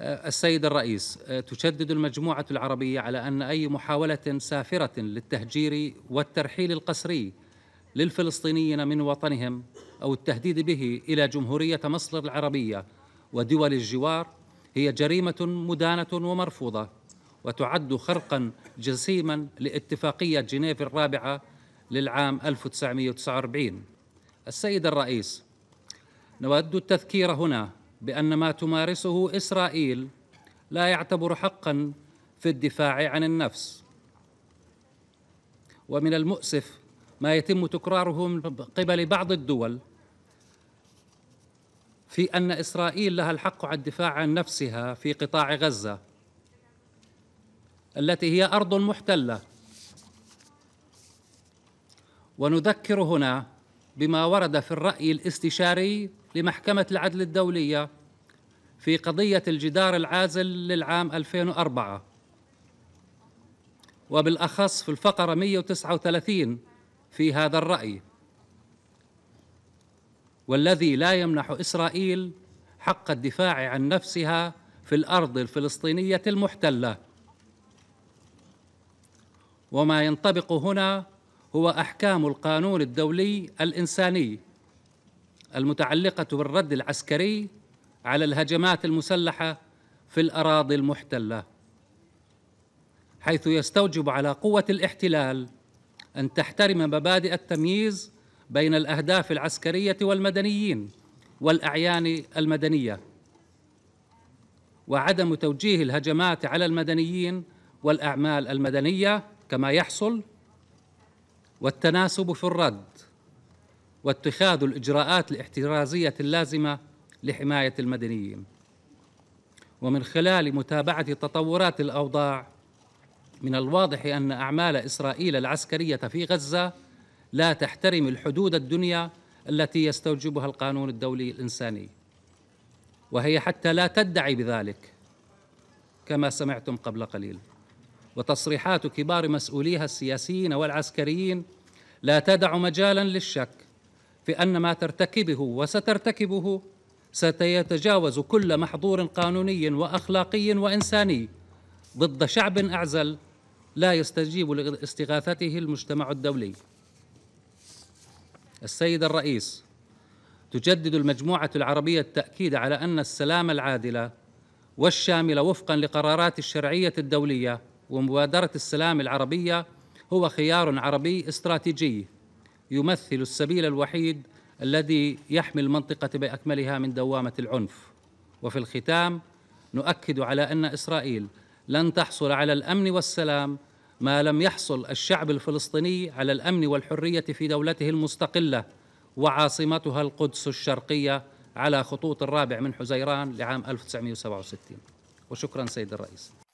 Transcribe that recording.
آه، السيد الرئيس آه، تشدد المجموعة العربية على أن أي محاولة سافرة للتهجير والترحيل القسري للفلسطينيين من وطنهم أو التهديد به إلى جمهورية مصر العربية ودول الجوار هي جريمة مدانة ومرفوضة وتعد خرقا جسيما لاتفاقية جنيف الرابعة للعام 1949 السيد الرئيس نود التذكير هنا بان ما تمارسه اسرائيل لا يعتبر حقا في الدفاع عن النفس ومن المؤسف ما يتم تكراره من قبل بعض الدول في ان اسرائيل لها الحق على الدفاع عن نفسها في قطاع غزه التي هي ارض محتله ونذكر هنا بما ورد في الراي الاستشاري لمحكمه العدل الدوليه في قضية الجدار العازل للعام 2004 وبالأخص في الفقرة 139 في هذا الرأي والذي لا يمنح إسرائيل حق الدفاع عن نفسها في الأرض الفلسطينية المحتلة وما ينطبق هنا هو أحكام القانون الدولي الإنساني المتعلقة بالرد العسكري على الهجمات المسلحه في الاراضي المحتله حيث يستوجب على قوه الاحتلال ان تحترم مبادئ التمييز بين الاهداف العسكريه والمدنيين والاعيان المدنيه وعدم توجيه الهجمات على المدنيين والاعمال المدنيه كما يحصل والتناسب في الرد واتخاذ الاجراءات الاحترازيه اللازمه لحماية المدنيين ومن خلال متابعة تطورات الأوضاع من الواضح أن أعمال إسرائيل العسكرية في غزة لا تحترم الحدود الدنيا التي يستوجبها القانون الدولي الإنساني وهي حتى لا تدعي بذلك كما سمعتم قبل قليل وتصريحات كبار مسؤوليها السياسيين والعسكريين لا تدع مجالا للشك في ان ما ترتكبه وسترتكبه سيتجاوز كل محظور قانوني واخلاقي وانساني ضد شعب اعزل لا يستجيب لاستغاثته المجتمع الدولي. السيد الرئيس تجدد المجموعه العربيه التاكيد على ان السلام العادله والشامله وفقا لقرارات الشرعيه الدوليه ومبادره السلام العربيه هو خيار عربي استراتيجي يمثل السبيل الوحيد الذي يحمي المنطقة بأكملها من دوامة العنف وفي الختام نؤكد على أن إسرائيل لن تحصل على الأمن والسلام ما لم يحصل الشعب الفلسطيني على الأمن والحرية في دولته المستقلة وعاصمتها القدس الشرقية على خطوط الرابع من حزيران لعام 1967 وشكرا سيد الرئيس